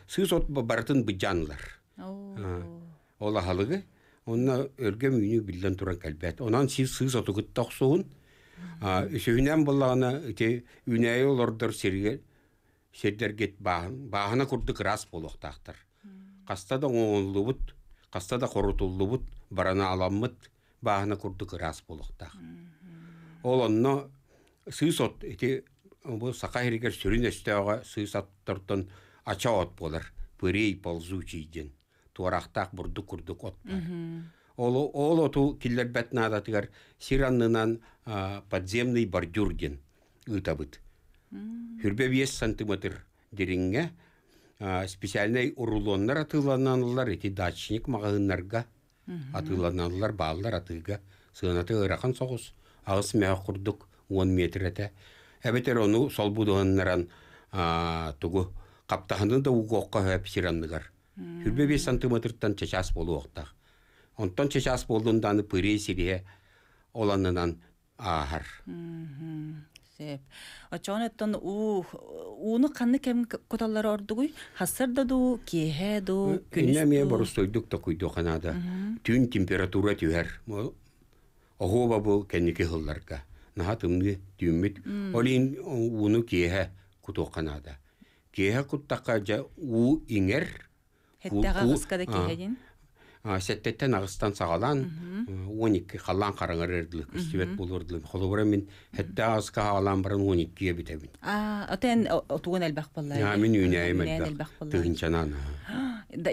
S2: сый сот барытын быжанлар ол ахалыгы онна өргө мүйүнү билден туран кэлбэт. Онан си сыз отугут токсуун. А үсүнөн буллагына ити үнэй олордор серге сердер кет баан. Баана курдук рас болохтактыр. Каста да оңолубут, каста да корутулубут, барана аламмыт, баана курдук рас болохтак. Ол онно сыз от ити бу сака хергер сүрүн эстеага сыз аттортон ача от болар. Пырей ползучийден туарахтаах бурдук құрдық отпар ол ол оту киллербет наадатыгар сираннынан подземный бордюр ден ытабыт хүрбе вес сантиметр деринге специальный урулоннар атылананылар эти дачник магыннарга атылананылар баалдар атыга сыынаты ырахан соғыс агыс меха курдук он метр эте эбетер ону сол тугу каптаханы да угокка сиранныгар хүрбе бес сантиметрдан чечас болу оқтақ онтон чечас болуындан пыры сирие оланынан ахар.
S1: сеп очон оттон у уну канны кем коталлар ордугуй хассар да ду кеһе ду күнүс ме
S2: борустойдук та куйду ханада түн температура түһәр оғоба бұл кенники хылларга нахат умны түммит олин уну кеһе куту ханада кеһе күттаққа жа у иңер сәттеттен ағыстан сағалан он екі қалан қараңар ерділік үстебет болырдылық холобыра мен хәтта ағысқа алан барын он екіге бітемін
S1: отен отуын әлбақ болла я мен үйнәйім әлбақ тығынчанан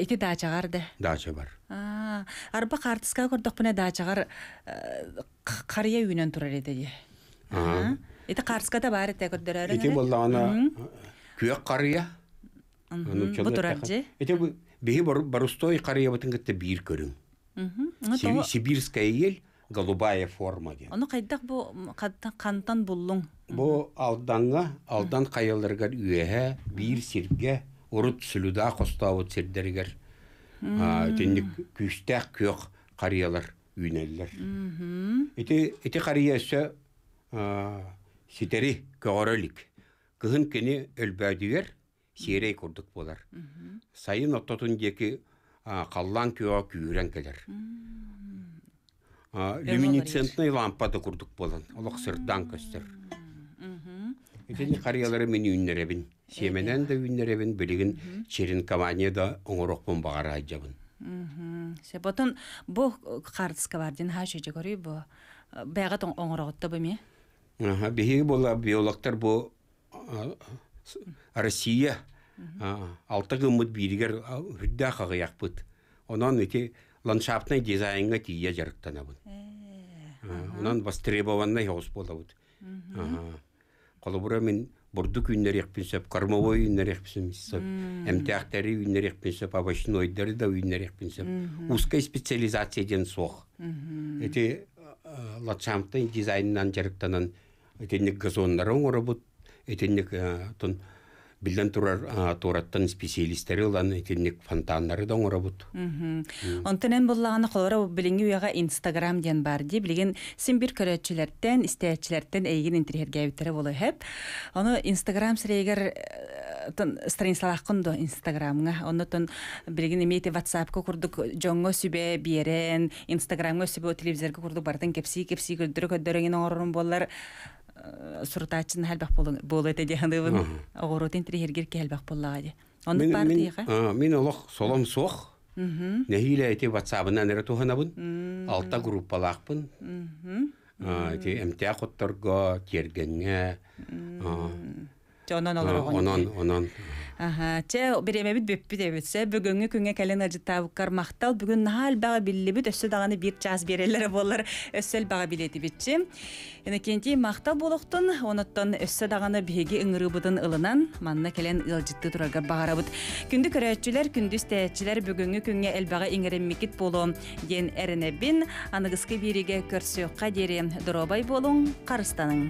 S1: ити дачағар да дача бар арба қартысқа көрдік бұна дачағар қария үйінен тұрар еді
S2: де
S1: ити қарысқа да бар еді көрдірәрің ити болла ана
S2: күйек қария
S1: бұтырар же
S2: Беги барустой қарыябытын кітті бир көрін. Сибирская ел голубая форма ген.
S1: Оны қайдақ бұл қантан бұллың?
S2: Бұл алданға, алдан қайылырғар үйе, бир сирге, ұрыт сүліда қостауы сирдергер.
S1: Тендік
S2: күштәк көк қариялар үйнелер. Ити қария өсі ситері көрілік. Кығын кені өлбәдігер, сирей курдук болар. Сайын оттотун деки қаллан күйе күйрен келер. Люминесцентный лампада курдук болан. Олық сырдан көстер. Итени қариялары мен үйіннеребін. Семенен да үйіннеребін, білігін черен да оңырықпын бағара айжабын.
S1: Себотын бұл қардысқа барден хашы жегорі бұл бәғат оңырығытты бұл ме?
S2: Бігі бұл биологтар бұл Россия алтыгы мыт биригер хүддә хагыяк бит. Онан ити ландшафтный дизайнга тия жарыктана бит. Э, Онан востребованный хос бола бит. мен бұрды күннәр якпин сөп, кормовой күннәр якпин сөп, ақтары күннәр якпин сөп, ойдары да күннәр якпин сөп. Узкая специализация ден сох.
S3: Эти
S2: э, ландшафтный дизайннан жарыктанан этенник э, тон билдән турар тораттан специалистләре ул аны этенник фонтаннары да оңра бут.
S1: Мм. Онтенен буллаганы кылара бу билинге уяга Instagram дигән бар ди, билгән син бер көрәчләрдән, истәчләрдән әйген интернетгә үтәр булы һәп. Аны Instagram сәйгәр тон страницалар хакында Instagramга, аны тон билгән мете WhatsApp ка курдык, җонго сүбе биерен, Instagram ка сүбе телевизорга курдык, бардан кепси кепси дөрәк дөрәгенә орын булар. Э, суртаачын хәлбәк болот эди хандыбын огоротын тири хергер кәлбәк буллага ди оны бар диха
S2: мин олох солом суох
S1: нәһилә
S2: эти ватсабынан эре туханабын алта группалакпын ти мта котторго тергенге те
S1: онон олорогон онон онон че биремебит бөппүт эбитсе бүгүнгү күнгө келен ажытаабыккар мактал бүгүн наал бага биллибит өссө даганы бир час берелер болор өссөл бага билетибитчи энекенти мактал болохтун оноттон өссө даганы биһиги ыңырыбыдын ылынан манна келен ылжытты турага багарабыт күндү көрөөчүлөр күндүз тээчилер бүгүнгү күнгө элбага иңереммикит болуом диэн эренебин аныгыскы бириге көрсөкка дери доробай болуң карыстаның